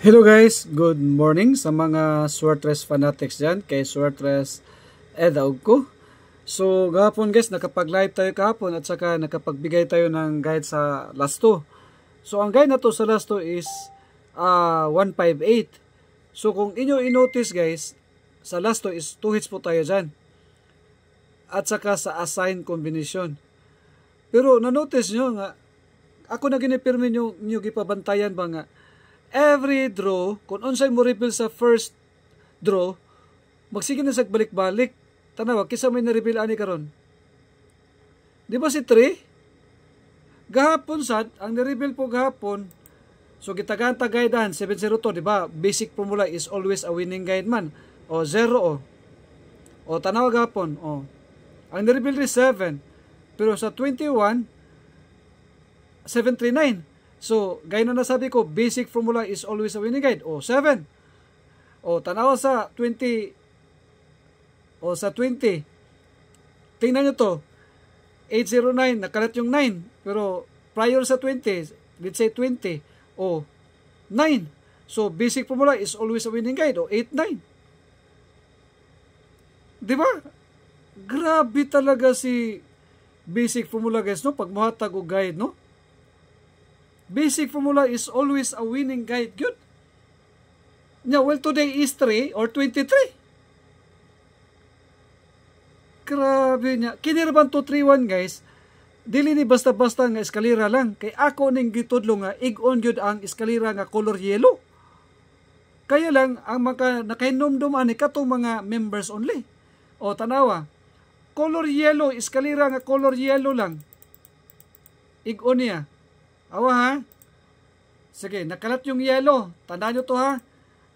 Hello guys, good morning sa mga Swartres fanatics dyan kay Swartres Edaog ko. So gapon guys, nakapag-live tayo kahapon at saka nakapagbigay tayo ng guide sa last 2. So ang guide na to sa last 2 is uh, ah, 158. So kung inyo inotice guys, sa last 2 is 2 hits po tayo dyan. At saka sa assign combination. Pero nanotice nyo nga, ako na ginipirmin nyo, nyo gipabantayan ba nga, every draw, kung unsay mo reveal sa first draw, magsige na sa balik-balik. Tanawa, kisa may na-reveal ani karon. Di ba si 3? Gahapon sad, ang na-reveal po gahapon, so gitagaan ta guidean 702, di ba? Basic formula is always a winning guide man. O 0 o. O tanawa gahapon, o. Ang na-reveal ni 7. Pero sa 21, 739. So, gaya na nasabi ko, basic formula is always a winning guide. O, 7. O, tanaw sa 20. O, sa 20. Tingnan nyo to. 809, nakalat yung 9. Pero, prior sa 20, let's say 20. O, 9. So, basic formula is always a winning guide. O, 8, 9. Diba? Grabe talaga si basic formula guys, no? Pag muhatag o guide, no? Basic formula is always a winning guide. Good. Yeah, well, today is 3 or 23. Grabe niya. Kinirban to 3-1, guys. Dili ni basta-basta nga eskalera lang. Kay ako ning gitudlo nga, igon yun ang eskalera nga color yellow. Kaya lang, ang mga nakahinomdom ani katong mga members only. O, tanawa. Color yellow, eskalera nga color yellow lang. Igon niya. Awa ha. Sige, nakalat yung yellow. Tandaan nyo to ha.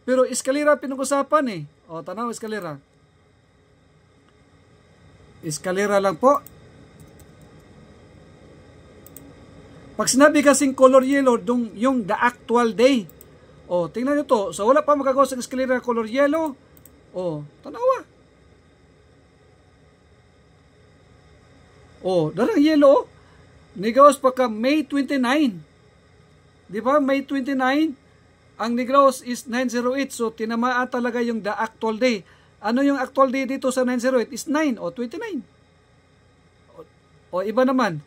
Pero eskalera pinag-usapan eh. O, tanaw eskalera. Eskalera lang po. Pag sinabi kasing color yellow, dung, yung the actual day. O, tingnan nyo to. So, wala pa magagawa sa eskalera color yellow. O, tanawa. O, darang yellow. Oh. Negros pagka May 29. Di ba? May 29. Ang Negros is 908. So, tinamaan talaga yung the actual day. Ano yung actual day dito sa 908? Is 9 o 29. O, iba naman.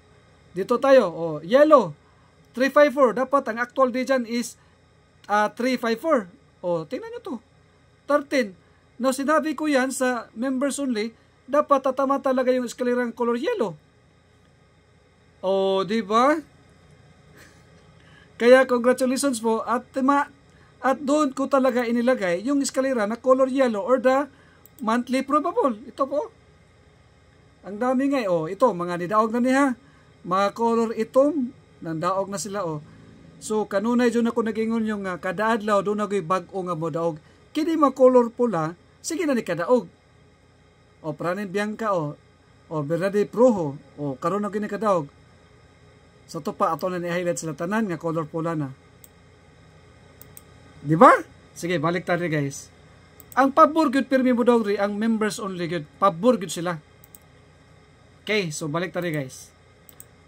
Dito tayo. O, yellow. 354. Dapat ang actual day dyan is uh, ah, 354. O, tingnan nyo to. 13. Now, sinabi ko yan sa members only, dapat tatama talaga yung eskalerang color yellow. O, oh, di ba? Kaya congratulations po at tema at doon ko talaga inilagay yung eskalera na color yellow or the monthly probable. Ito po. Ang dami nga oh, ito mga nidaog na niya. Mga color itom nandaog na sila oh. So kanunay jud ako nagingon yung uh, kada adlaw do nagoy bag-o nga mo daog. Kini ma color pula, sige na ni kadaog. O pranin biyang oh. o. O Bernardi Proho, o karon na kini kadaog. So to pa ato na ni-highlight sila tanan nga color pula na. Di ba? Sige, balik tayo guys. Ang pabor gud pirmi mo daw ang members only gud. Pabor gud sila. Okay, so balik tayo guys.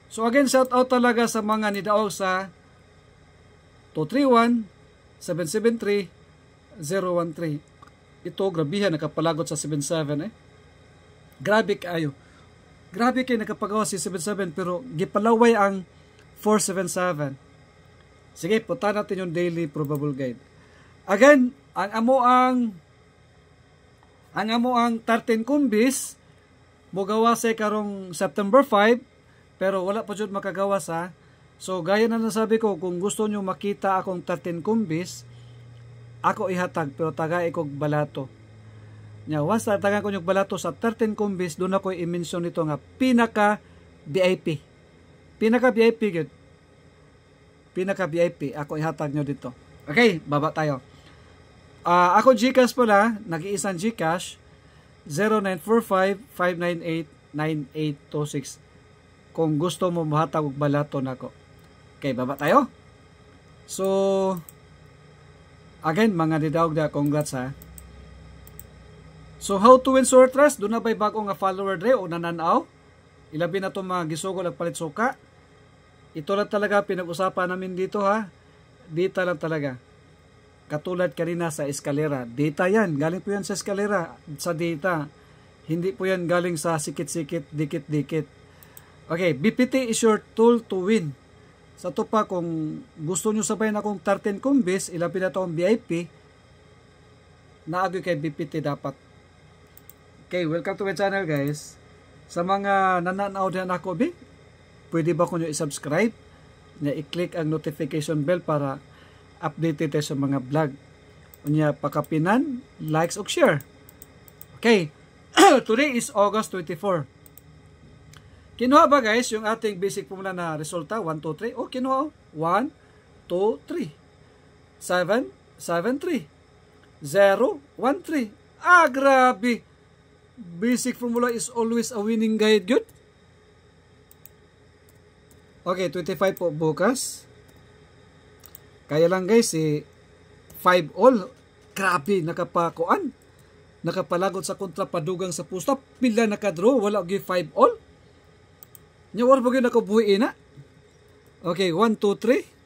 So again, shout out talaga sa mga nidaog sa 231 773 013. Ito, grabihan, nakapalagot sa 77 eh. Grabe kayo. Grabe kay nakapagawa si 77 pero gipalaway ang 477. Sige, punta natin yung daily probable guide. Again, ang amo ang ang amo ang 13 kumbis mogawa sa karong September 5 pero wala pa jud makagawa sa So gaya na nasabi ko kung gusto nyo makita akong 13 kumbis ako ihatag pero tagay ko balato. Nya once tatangan ko yung balato sa 13 kumbis, doon ako i-mention nito nga pinaka VIP. Pinaka VIP gyud. Pinaka VIP ako ihatag nyo dito. Okay, baba tayo. Uh, ako GCash pala, nag-iisang GCash 0945-598-9826 kung gusto mo mahatag og balato nako. Okay, baba tayo. So, again, mga didawg da, congrats ha. So how to win sword trust? Doon na ba'y bago nga follower dre o nananaw? Ilabi na itong mga gisugol at palit suka. Ito lang talaga pinag-usapan namin dito ha. Dita lang talaga. Katulad kanina sa eskalera. Dita yan. Galing po yan sa eskalera. Sa dita. Hindi po yan galing sa sikit-sikit, dikit-dikit. Okay, BPT is your tool to win. Sa to pa, kung gusto nyo sabay na kung 13 combis, ilapin na ito ang VIP, naagoy kay BPT dapat Okay, welcome to my channel guys. Sa mga nananaw din ako, B, pwede ba kunyo i-subscribe? Na i-click ang notification bell para updated tayo sa mga vlog. Unya pakapinan, likes o share. Okay, today is August 24. Kinuha ba guys yung ating basic formula na resulta? 1, 2, 3. O, oh, kinuha. 1, 2, 3. 7, 7, 3. 0, 1, 3. Ah, grabe! basic formula is always a winning guide good okay 25 po bukas kaya lang guys si eh, 5 all grabe nakapakuan nakapalagot sa kontra padugang sa pusta pila nakadraw wala gi 5 all nya war ba gyud nakabuhi na okay 1 2 3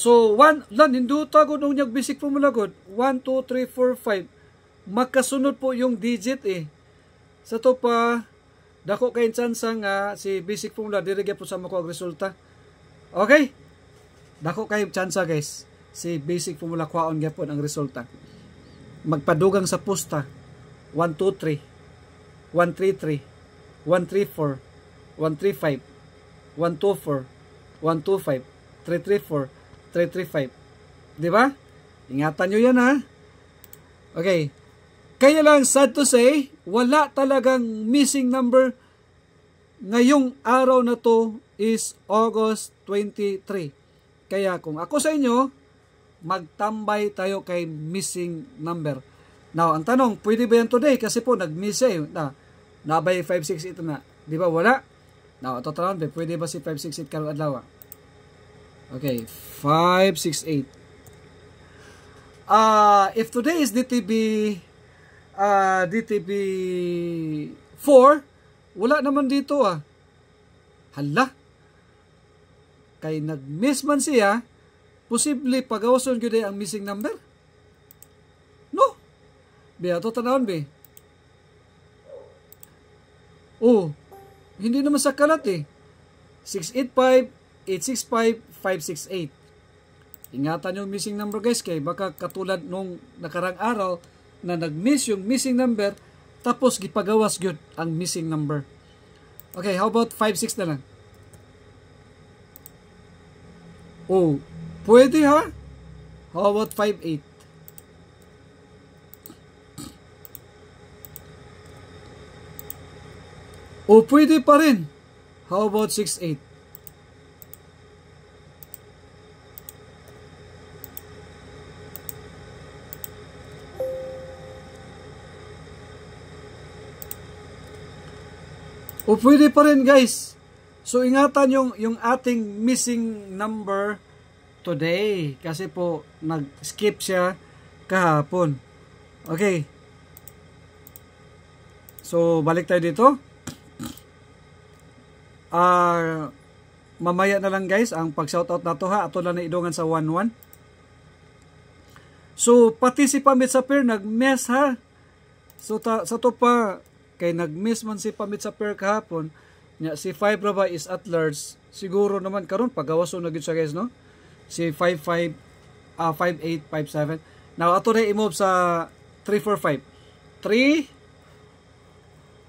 So, one, lan, hinduta ko nung nagbisik po mula ko. 1, 2, 3, 4, 5. Magkasunod po yung digit eh. Sa to pa, dako kay chance nga ah, si po formula diri po sa mako ang resulta. Okay? Dako kay chance guys. Si basic formula kwaon po ang resulta. Magpadugang sa pusta. 1 2 3 1 3 3 1 3 4 335. Di ba? Ingatan nyo yan ha. Okay. Kaya lang, sad to say, wala talagang missing number ngayong araw na to is August 23. Kaya kung ako sa inyo, magtambay tayo kay missing number. Now, ang tanong, pwede ba yan today? Kasi po, nag-miss eh. Na, nabay 568 na. Di ba? Wala. Now, ito tanong, eh, pwede ba si 568 karong adlaw? Okay, 568. Uh, if today is DTB uh, DTB 4, wala naman dito ah. Hala. Kay nag-miss man siya, posible pagawason ko ang missing number. No. Beato tanawon be. Oh, hindi naman sa kalat eh. 685, 865, 568. Ingatan yung missing number guys kay baka katulad nung nakarang araw na nag-miss yung missing number tapos gipagawas gyud ang missing number. Okay, how about 56 na lang? Oh, pwede ha? How about 58? O pwede pa rin. How about 68? O pwede pa rin guys. So ingatan yung, yung ating missing number today. Kasi po nag-skip siya kahapon. Okay. So balik tayo dito. Ah... Uh, mamaya na lang guys ang pag shoutout na to ha ato lang na idungan sa 11 so pati si Pamit Sapir nag mess ha so sa to pa Kay nagmiss man si Pamit sa perk hapon nya si 5 ra ba is at large, siguro naman karon pagawas na gyud siya guys no. Si 55 ah uh, Now ato na i-move sa 345. 3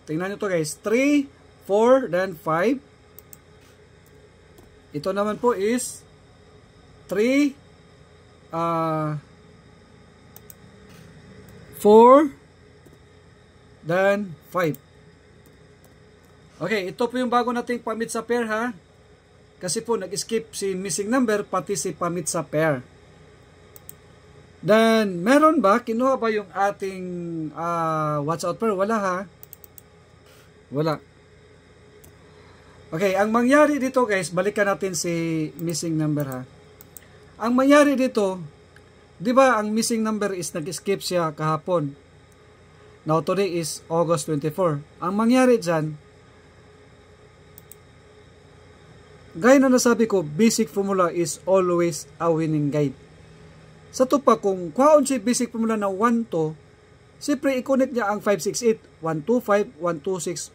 Tingnan niyo to guys. 3 4 then 5 ito naman po is 3 uh, 4 than 5. Okay, ito po yung bago nating pamit sa pair ha. Kasi po nag-skip si missing number pati si pamit sa pair. Then, meron ba? Kinuha ba yung ating uh, watch out pair? Wala ha. Wala. Okay, ang mangyari dito guys, balikan natin si missing number ha. Ang mangyari dito, di ba ang missing number is nag-skip siya kahapon. Now today is August 24. Ang mangyari dyan, gaya na nasabi ko, basic formula is always a winning guide. Sa tupa, kung kwaon si basic formula na 1 to, siyempre i-connect niya ang 568, 125, 126,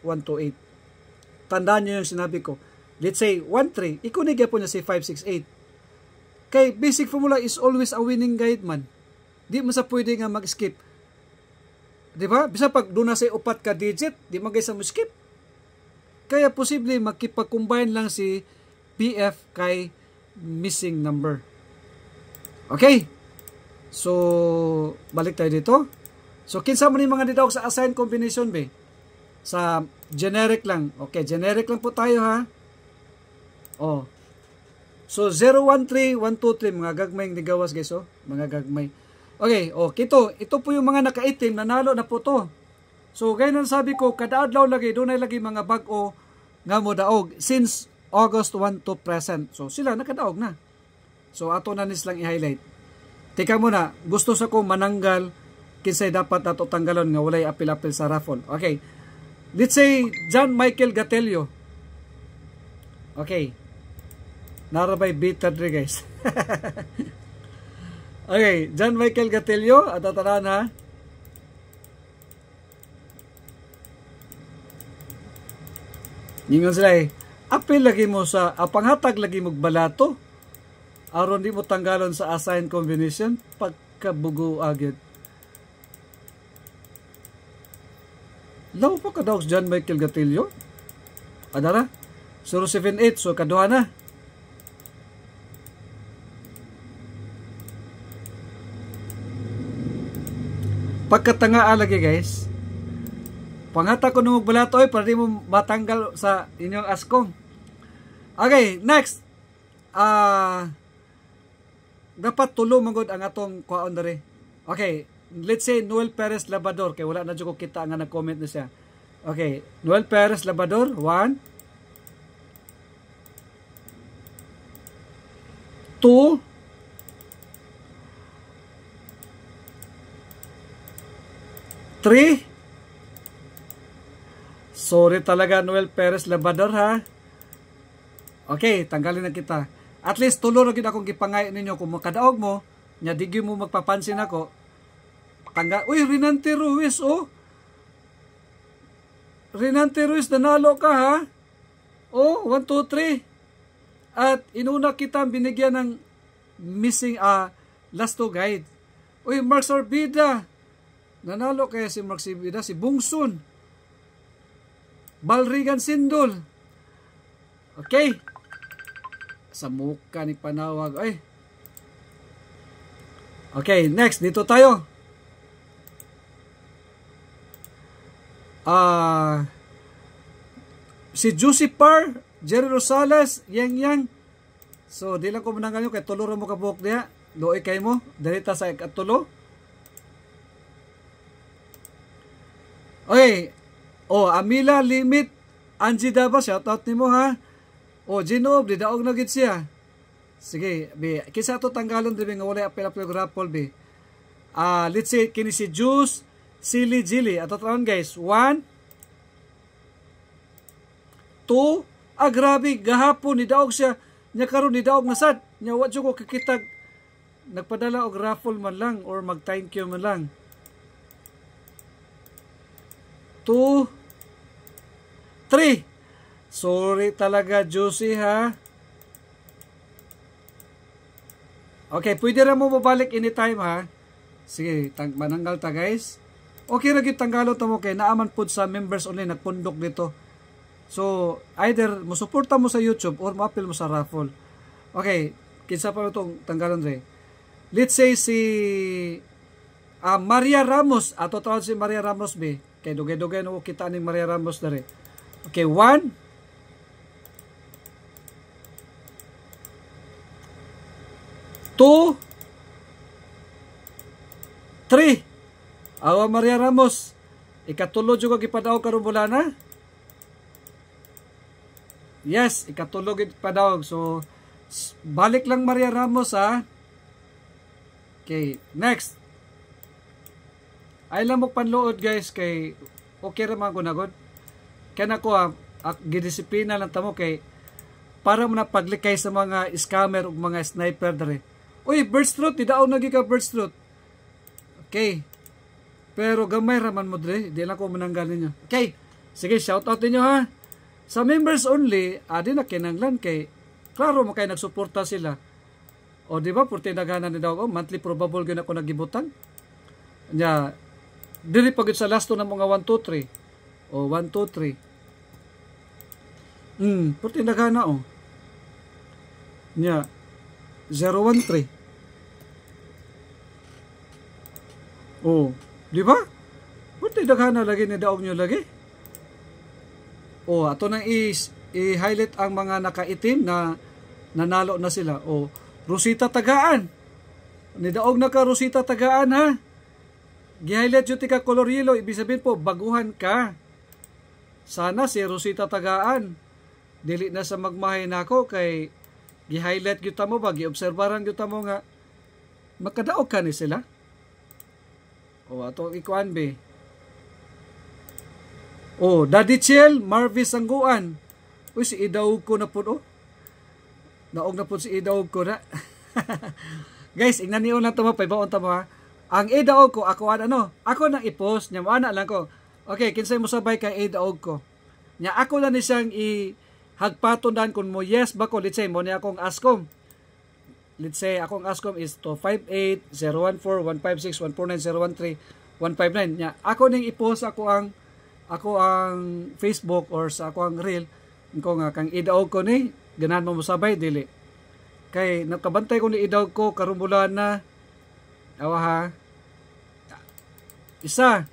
128. Tandaan niyo yung sinabi ko. Let's say 13, i-connect niya po niya si 568. Kay basic formula is always a winning guide man. Di mo sa pwede nga mag-skip Di ba? Bisa pag doon na sa upat ka digit, di magay sa skip. Kaya posible magkipag-combine lang si PF kay missing number. Okay? So, balik tayo dito. So, kinsa mo ni mga didawag sa assign combination be? Sa generic lang. Okay, generic lang po tayo ha. Oh. So, 013, 123, mga gagmay nigawas guys oh. Mga gagmay. Okay, oh, kito, ito po yung mga nakaitim, nanalo na po to. So, ganyan sabi ko, kada adlaw lagi, doon ay lagi mga bago nga mo daog since August 1 to present. So, sila nakadaog na. So, ato na nis lang i-highlight. Teka muna, gusto sa ko mananggal kinsay dapat ato tanggalon nga walay apil-apil sa raffle. Okay. Let's say John Michael Gatelio. Okay. Narabay beta guys. Okay, John Michael Gatillo, at ataran ha. Ningon sila eh, apil lagi mo sa, apanghatag lagi mo balato. Aron di mo tanggalon sa assigned combination, pagkabugo agad. Law pa ka daw John Michael Gatillo? Adara? 078, so kaduha na. pagkatanga alagi guys pangata ko nung balat oy para di mo matanggal sa inyong askong okay next ah uh, dapat tulo magod ang atong kwaon dere okay let's say Noel Perez Labador kay wala na jud ko kita nga nag-comment na siya okay Noel Perez Labador 1 2 3. Sorry talaga Noel Perez Labrador ha. Okay, tanggalin na kita. At least tulo ra gid akong gipangay ninyo kung makadaog mo, nya di mo magpapansin ako. Tanggal. Uy, Renante Ruiz oh. Renante Ruiz nanalo ka ha. Oh, 1 2 3. At inuna kita binigyan ng missing uh, last two guide. Uy, Mark Sorbida. Nanalo kaya si Mark Sibida, si Bungsun, Balrigan Sindol. Okay. Sa muka ni Panawag. Ay. Okay, next. Dito tayo. Ah... Uh, si Juicy Par, Jerry Rosales, Yang Yang. So, di lang ko manangan yun. Kaya tulo mo ka buhok niya. Luoy kay mo. Dalita sa katulo. Oy, oh, Amila Limit Anjida ba shout ni mo ha? oh, Ginob di daog na gid siya. Sige, be kisa to tanggalon diri nga wala apil apil grapple be. Ah, uh, let's say kini si Juice, Silly Jilly. Ato taon guys. 1 2 Ah, grabe, gahapon ni daog siya. Nya karon ni daog na sad. Nya wa jugo kikitag nagpadala og raffle man lang or mag thank you man lang. 2, 3. Sorry talaga, Juicy ha. Okay, pwede rin mo babalik anytime ha. Sige, tang mananggal ta guys. Okay ra gyud tanggalo ta mo kay naaman pud sa members only nagpundok dito. So, either mo suporta mo sa YouTube or maapil mo sa raffle. Okay, kinsa pa itong tanggalon re. Let's say si uh, Maria Ramos, ato tawag si Maria Ramos B. Okay, dugay-dugay no kita ni Maria Ramos dere. Okay, one. Two. Three. Awa Maria Ramos. Ikatulo juga gipadaw karon bulana. Yes, ikatulo gid padaw. So balik lang Maria Ramos ha. Okay, next ay lamok panluod guys kay okay ra man ko nagod kaya na ko at gidisiplina lang tamo kay para mo na paglikay sa mga scammer ug mga sniper dere uy bird truth tidaon nagi ka bird truth okay pero gamay ra man mo dre di lang ko mananggal ninyo okay sige shout out ninyo ha sa members only adi ah, na kinanglan kay klaro mo kay nagsuporta sila o di ba purti naghanan ni daw oh, monthly probable gyud ako nagibutang nya diri pagit sa lasto na mga 1 2 3 o 1 2 3 mm perti daghana oh nya 013 oh di ba perti daghana lagi ni daog nyo lagi oh ato na is i-highlight ang mga nakaitim na nanalo na sila o, Rosita Tagaan ni daog na ka Rosita Tagaan ha Gi-highlight yun color yellow. Ibig sabihin po, baguhan ka. Sana si Rosita Tagaan. Dili na sa magmahay na ako kay gi-highlight yun mo ba? Gi-observaran yun mo nga. Magkadaog ka ni sila. O ato ikuan be. O, Daddy Chill, Marvis Angguan. Uy, si Idaog ko na po, o. Oh. Naog na po si Idaog ko na. Guys, ignan niyo na ito mo, paibaon ito mo ha. Ang idaog ko, ako an ano, ako nang i-post, niya wala lang ko. Okay, kinsay mo sabay kay idaog ko. Nya ako lang ni siyang i hagpatundan kun mo yes ba ko let's say mo ni akong askom. Let's say akong askom is 258 014 Nya ako ning i-post ako ang ako ang Facebook or sa ako ang reel ko nga kang idaog ko ni ganan mo mo sabay dili kay nakabantay ko ni idaog ko karon na Ewa ha. Isa.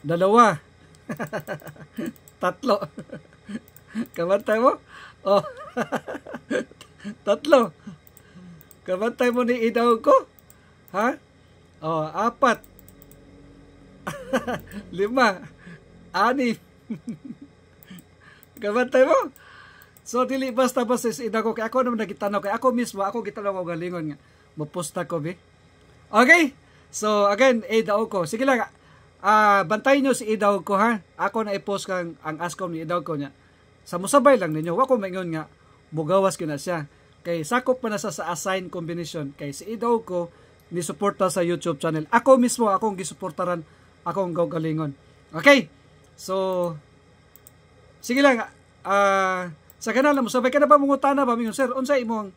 Dalawa. Tatlo. Kamantay mo? Oh. Tatlo. Kamantay mo ni idaw ko? Ha? Oh, apat. Lima. Ani. Kamantay mo? So, dili basta basta is idaw ko. Kaya ako naman nagitanaw. Kaya ako mismo, ako gitanaw ko galingon nga Mupusta ko, be. Okay? So, again, idaw ko. Sige lang, uh, ah, bantayin nyo si idaw ko, ha? Ako na i-post kang ang askom ni idaw ko niya. Sa musabay lang ninyo, wako maingon nga, Bugawas ko na siya. Kay sakop pa na sa, assign combination. Kay si idaw ko, ni suporta sa YouTube channel. Ako mismo, akong gisuportaran, akong gawgalingon. Okay? So, sige lang, ah, uh, sa kanal mo, sabay ka na ba mungutana ba, mingon, sir, unsay imong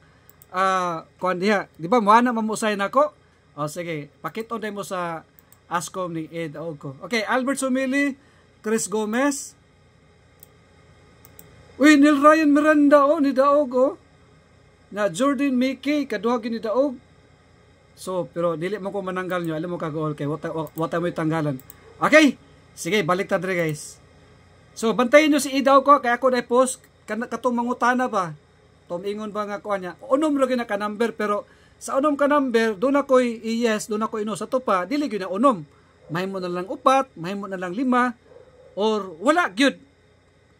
uh, kuan diha. Di ba muana mamusay nako? O oh, sige, pakito mo sa Ascom ni Ed Augo. Okay, Albert Sumili, Chris Gomez. Uy, Neil Ryan Miranda o oh, ni Daog o. Oh. Na Jordan Mickey, kaduha ni Daog. So, pero dili mo ko mananggal nyo. Alam mo kag kay wata, wata mo tanggalan. Okay, sige, balik ta guys. So, bantayin nyo si Ed Augo kay ako na post katong mangutana pa tumingon ba nga kuan niya unom lagi na ka number pero sa unom ka number do na koy yes do na koy ino sa tupa dili gyud na unom mahimo na lang upat mahimo na lang lima or wala gyud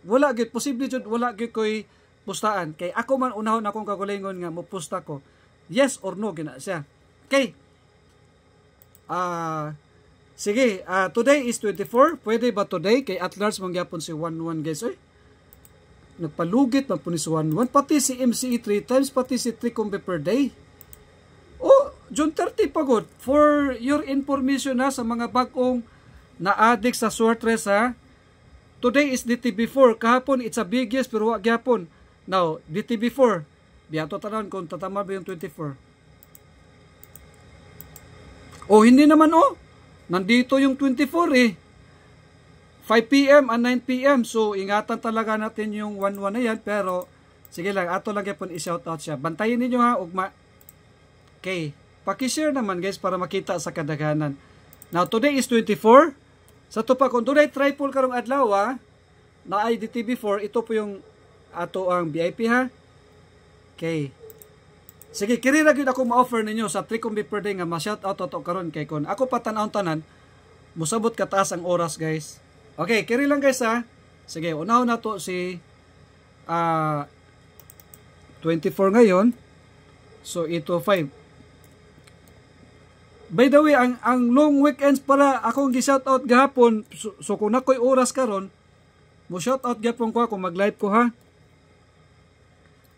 wala gyud posible gyud wala gyud koy pustaan kay ako man unahon akong kagulingon nga mupusta ko yes or no gina siya okay ah uh, sige uh, today is 24 pwede ba today kay at large mangyapon si 11 guys oy nagpalugit man ni Juan Juan pati si MCE 3 times pati si 3 kombe per day Oh, June 30 pagod for your information ha sa mga bagong na addict sa sortres ha today is DTB4 kahapon it's a biggest pero wag gyapon now DTB4 biyato tanan kung tatama ba yung 24 o hindi naman oh. nandito yung 24 eh 5pm and 9pm. So, ingatan talaga natin yung 1-1 na yan. Pero, sige lang, ato lang po i shout out siya. Bantayin ninyo ha, ugma. Okay. Pakishare naman guys para makita sa kadaghanan. Now, today is 24. Sa to pa, kung doon triple karong adlaw ha, na IDTV4, ito po yung ato ang VIP ha. Okay. Sige, kiri na gyud ako ma-offer ninyo sa Tricombi per day nga ma shout out ato karon kay kon. Ako pa tan tanan, musabot ka ang oras guys Okay, carry lang guys ha. Sige, unaw na to si uh, ah, 24 ngayon. So, ito 5. By the way, ang, ang long weekends para akong gi-shoutout gahapon. So, so kung nakoy oras karon, mo shoutout gapon ko ako mag-live ko ha.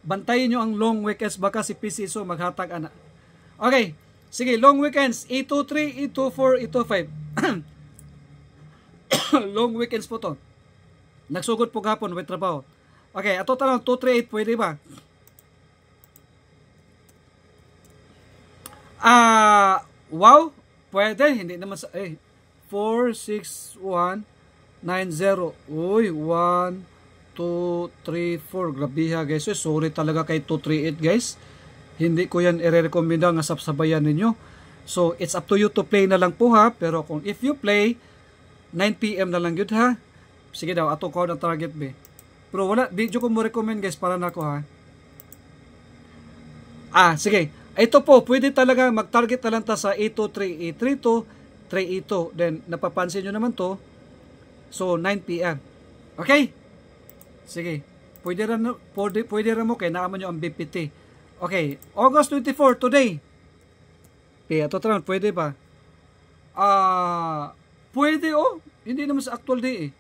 Bantayin nyo ang long weekends baka si PC so maghatag ana. Okay, sige, long weekends 823, 824, 825. long weekends po to. Nagsugod po gapon with trabaho. Okay, ato tanong 238 pwede ba? Ah, uh, wow, pwede hindi naman sa eh 46190. Uy, 1234. grabiha guys. So, eh, sorry talaga kay 238 guys. Hindi ko yan ire irerekomenda nga sabsabayan ninyo. So, it's up to you to play na lang po ha. Pero kung if you play, 9pm na lang yun ha sige daw ato ko ang target B. pero wala video ko mo recommend guys para nako na ha ah sige ito po pwede talaga mag target na lang ta sa 823 eh, then napapansin nyo naman to so 9pm okay sige pwede rin, pwede, pwede rin mo kay naaman nyo ang BPT okay August 24 today Okay, ito talang, pwede ba? Ah, uh, Pwede oh, hindi naman sa actual day eh.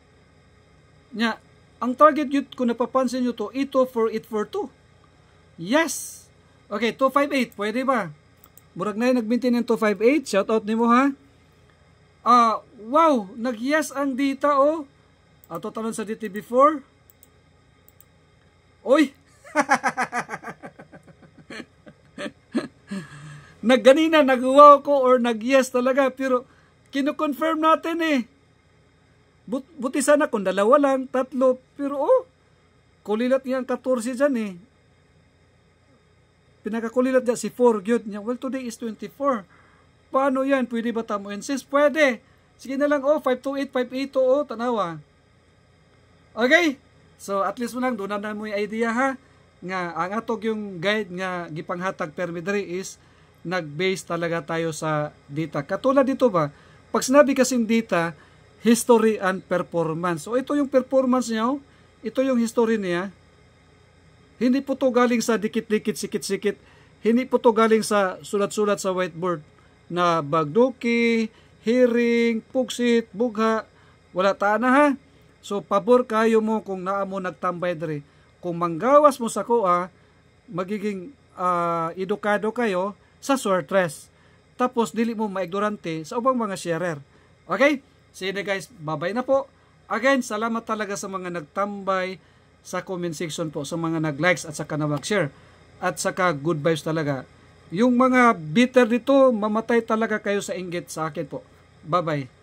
Nya, ang target youth, ko napapansin nyo to, ito for it for 2. Yes! Okay, 258, pwede ba? Murag na yung nag-maintain ng 258, shoutout ni mo ha. Ah, uh, wow, nag-yes ang data oh. Ato talon sa DTB4. Oy! Nagganina, nag-wow ko or nag-yes talaga, pero Kino-confirm natin eh. But, buti sana kung dalawa lang, tatlo, pero oh, kulilat niya ang 14 dyan eh. Pinakakulilat niya si 4, good niya. Well, today is 24. Paano yan? Pwede ba tamuin? Sis, pwede. Sige na lang, oh, 528, 582, oh, tanawa. Okay? So, at least mo lang, doon na mo yung idea ha. Nga, ang atog yung guide nga gipanghatag per is nag-base talaga tayo sa data. Katulad dito ba, pag sinabi kasing data, history and performance. So ito yung performance niya, oh. ito yung history niya. Hindi po to galing sa dikit-dikit, sikit-sikit. Hindi po to galing sa sulat-sulat sa whiteboard na bagduki, hearing, puksit, bugha. Wala ta na ha. So pabor kayo mo kung naa mo nagtambay diri. Kung manggawas mo sa kuha, magiging uh, edukado kayo sa sortress tapos dili mo maignorante sa ubang mga sharer. Okay? See Sige guys, bye-bye na po. Again, salamat talaga sa mga nagtambay sa comment section po, sa mga nag-likes at saka nag-share. At saka good vibes talaga. Yung mga bitter dito, mamatay talaga kayo sa inggit sa akin po. Bye-bye.